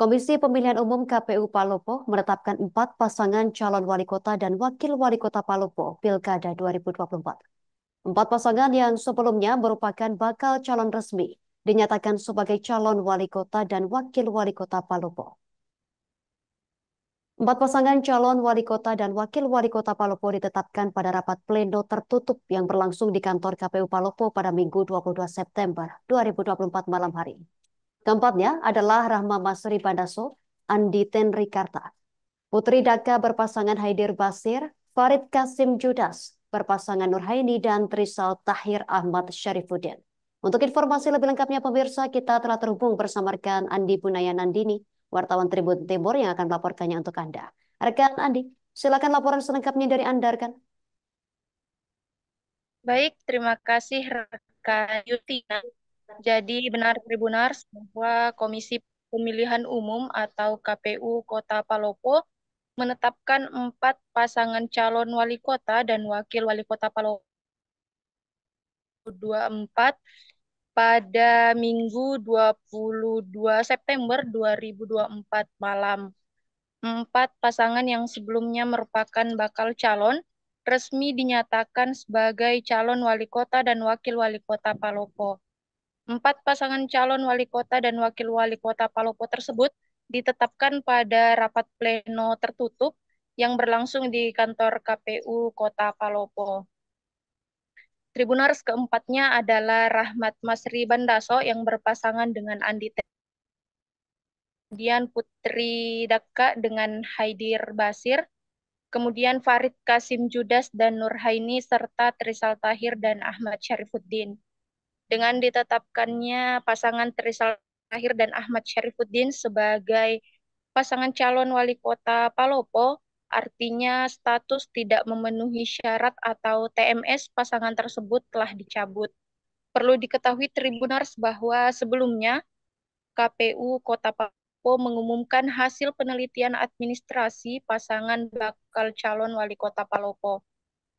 Komisi Pemilihan Umum KPU Palopo menetapkan empat pasangan calon wali kota dan wakil wali kota Palopo Pilkada 2024. Empat pasangan yang sebelumnya merupakan bakal calon resmi dinyatakan sebagai calon wali kota dan wakil wali kota Palopo. Empat pasangan calon wali kota dan wakil wali kota Palopo ditetapkan pada rapat pleno tertutup yang berlangsung di kantor KPU Palopo pada Minggu 22 September 2024 malam hari. Keempatnya adalah Rahma Masri Bandaso, Andi Tenrikarta. Putri Daka berpasangan Haidir Basir, Farid Kasim Judas, berpasangan Nurhaini dan Trisal Tahir Ahmad Syarifuddin. Untuk informasi lebih lengkapnya pemirsa, kita telah terhubung bersama rekan Andi Bunaya Nandini, wartawan Tribun Timur yang akan melaporkannya untuk Anda. Rekan Andi, silakan laporan selengkapnya dari Anda, rekan. Baik, terima kasih rekan Yuti. Jadi benar Tribunars bahwa Komisi Pemilihan Umum atau KPU Kota Palopo menetapkan empat pasangan calon wali kota dan wakil wali kota Palopo 24 pada Minggu 22 September 2024 malam. Empat pasangan yang sebelumnya merupakan bakal calon resmi dinyatakan sebagai calon wali kota dan wakil wali kota Palopo. Empat pasangan calon wali kota dan wakil wali kota Palopo tersebut ditetapkan pada rapat pleno tertutup yang berlangsung di kantor KPU Kota Palopo. Tribunars keempatnya adalah Rahmat Masri Bandaso yang berpasangan dengan Andi T. Kemudian Putri Daka dengan Haidir Basir. Kemudian Farid Kasim Judas dan Nurhaini serta Trisal Tahir dan Ahmad Syarifuddin dengan ditetapkannya pasangan Trisal Tahir dan Ahmad Syarifuddin sebagai pasangan calon wali kota Palopo, artinya status tidak memenuhi syarat atau TMS pasangan tersebut telah dicabut. Perlu diketahui Tribunars bahwa sebelumnya KPU Kota Palopo mengumumkan hasil penelitian administrasi pasangan bakal calon wali kota Palopo.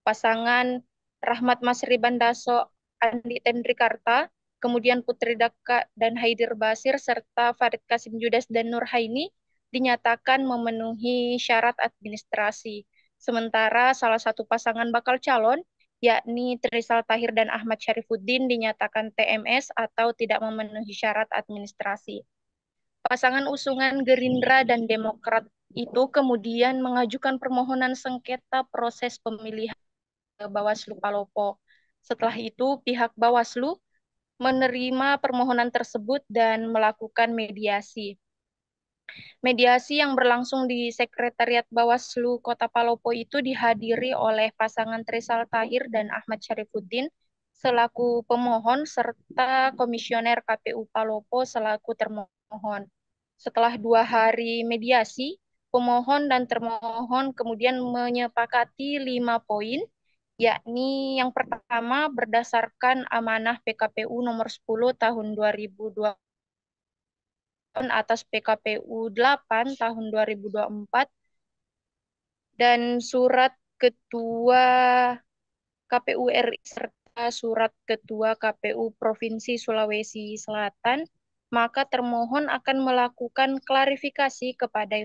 Pasangan Rahmat Masri Bandaso Andi Tendrikarta, kemudian Putri Daka dan Haidir Basir, serta Farid Kasim Judas dan Nur Haini dinyatakan memenuhi syarat administrasi. Sementara salah satu pasangan bakal calon, yakni Trisal Tahir dan Ahmad Syarifuddin dinyatakan TMS atau tidak memenuhi syarat administrasi. Pasangan usungan Gerindra dan Demokrat itu kemudian mengajukan permohonan sengketa proses pemilihan ke Bawaslu Palopo. Setelah itu, pihak Bawaslu menerima permohonan tersebut dan melakukan mediasi. Mediasi yang berlangsung di Sekretariat Bawaslu Kota Palopo itu dihadiri oleh pasangan tresal Tahir dan Ahmad Syarifuddin selaku pemohon serta komisioner KPU Palopo selaku termohon. Setelah dua hari mediasi, pemohon dan termohon kemudian menyepakati lima poin yakni yang pertama berdasarkan amanah PKPU nomor 10 tahun 2020 atas PKPU 8 tahun 2024 dan surat ketua KPU RI serta surat ketua KPU Provinsi Sulawesi Selatan maka termohon akan melakukan klarifikasi kepada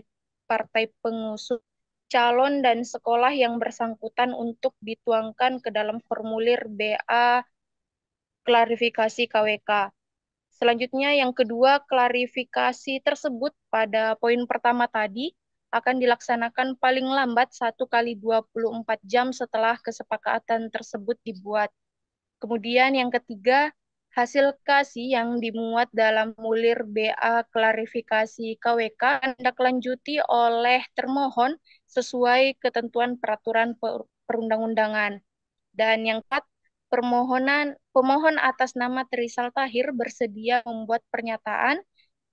partai pengusung calon dan sekolah yang bersangkutan untuk dituangkan ke dalam formulir BA klarifikasi KWK. Selanjutnya yang kedua, klarifikasi tersebut pada poin pertama tadi akan dilaksanakan paling lambat satu kali 24 jam setelah kesepakatan tersebut dibuat. Kemudian yang ketiga, hasil kasih yang dimuat dalam mulir BA klarifikasi KWK akan lanjuti oleh termohon sesuai ketentuan peraturan perundang-undangan. Dan yang keempat, permohonan pemohon atas nama Trisal Tahir bersedia membuat pernyataan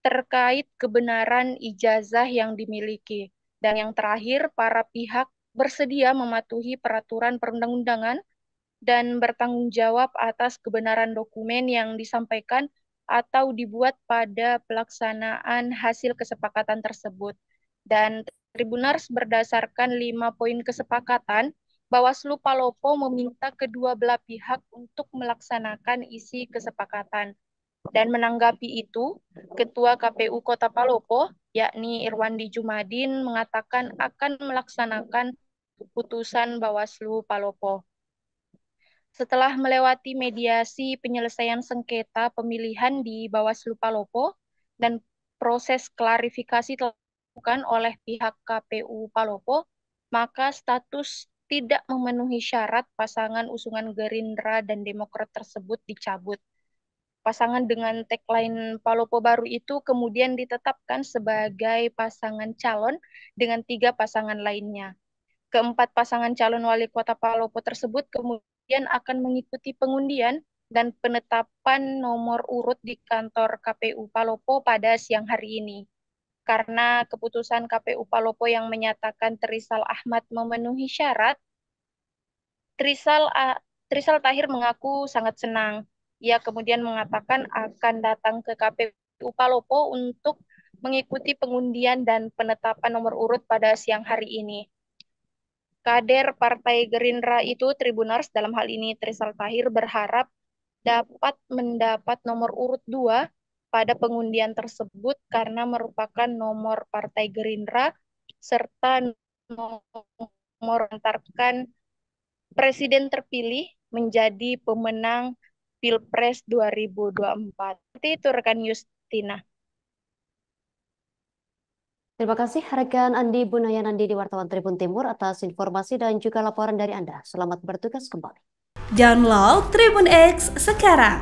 terkait kebenaran ijazah yang dimiliki. Dan yang terakhir, para pihak bersedia mematuhi peraturan perundang-undangan dan bertanggung jawab atas kebenaran dokumen yang disampaikan atau dibuat pada pelaksanaan hasil kesepakatan tersebut. Dan Tribuners berdasarkan lima poin kesepakatan, Bawaslu Palopo meminta kedua belah pihak untuk melaksanakan isi kesepakatan. Dan menanggapi itu, Ketua KPU Kota Palopo, yakni Irwandi Jumadin, mengatakan akan melaksanakan putusan Bawaslu Palopo. Setelah melewati mediasi penyelesaian sengketa pemilihan di Bawaslu Palopo dan proses klarifikasi telah dilakukan oleh pihak KPU Palopo, maka status tidak memenuhi syarat pasangan usungan Gerindra dan Demokrat tersebut dicabut. Pasangan dengan tagline Palopo baru itu kemudian ditetapkan sebagai pasangan calon dengan tiga pasangan lainnya. Keempat pasangan calon wali kota Palopo tersebut kemudian akan mengikuti pengundian dan penetapan nomor urut di kantor KPU Palopo pada siang hari ini karena keputusan KPU Palopo yang menyatakan Trisal Ahmad memenuhi syarat, Trisal Trisal Tahir mengaku sangat senang. Ia kemudian mengatakan akan datang ke KPU Palopo untuk mengikuti pengundian dan penetapan nomor urut pada siang hari ini. Kader Partai Gerindra itu Tribunars dalam hal ini Trisal Tahir berharap dapat mendapat nomor urut 2 pada pengundian tersebut karena merupakan nomor Partai Gerindra serta nomor antarkan presiden terpilih menjadi pemenang Pilpres 2024. Seperti itu rekan Justina. Terima kasih rekan Andi Andi di Wartawan Tribun Timur atas informasi dan juga laporan dari Anda. Selamat bertugas kembali. Download Tribun X sekarang